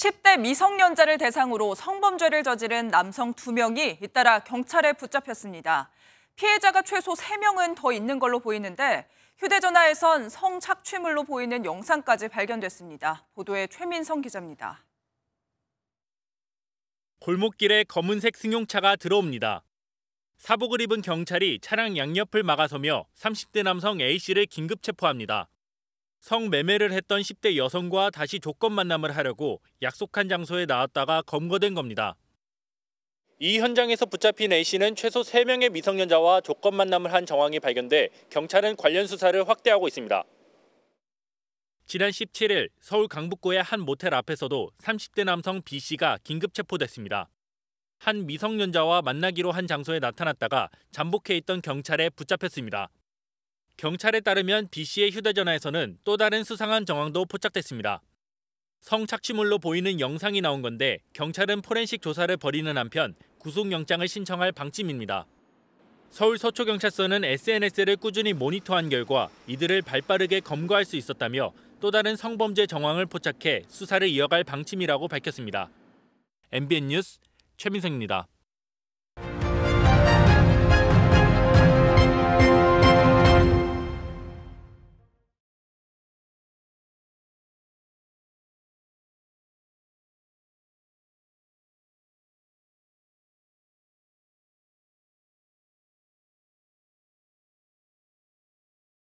10대 미성년자를 대상으로 성범죄를 저지른 남성 2명이 잇따라 경찰에 붙잡혔습니다. 피해자가 최소 3명은 더 있는 걸로 보이는데 휴대전화에선 성착취물로 보이는 영상까지 발견됐습니다. 보도에 최민성 기자입니다. 골목길에 검은색 승용차가 들어옵니다. 사복을 입은 경찰이 차량 양옆을 막아서며 30대 남성 A씨를 긴급 체포합니다. 성매매를 했던 10대 여성과 다시 조건 만남을 하려고 약속한 장소에 나왔다가 검거된 겁니다. 이 현장에서 붙잡힌 A씨는 최소 3명의 미성년자와 조건 만남을 한 정황이 발견돼 경찰은 관련 수사를 확대하고 있습니다. 지난 17일 서울 강북구의 한 모텔 앞에서도 30대 남성 B씨가 긴급 체포됐습니다. 한 미성년자와 만나기로 한 장소에 나타났다가 잠복해 있던 경찰에 붙잡혔습니다. 경찰에 따르면 B씨의 휴대전화에서는 또 다른 수상한 정황도 포착됐습니다. 성착취물로 보이는 영상이 나온 건데 경찰은 포렌식 조사를 벌이는 한편 구속영장을 신청할 방침입니다. 서울 서초경찰서는 SNS를 꾸준히 모니터한 결과 이들을 발빠르게 검거할 수 있었다며 또 다른 성범죄 정황을 포착해 수사를 이어갈 방침이라고 밝혔습니다. MBN 뉴스 최민성입니다.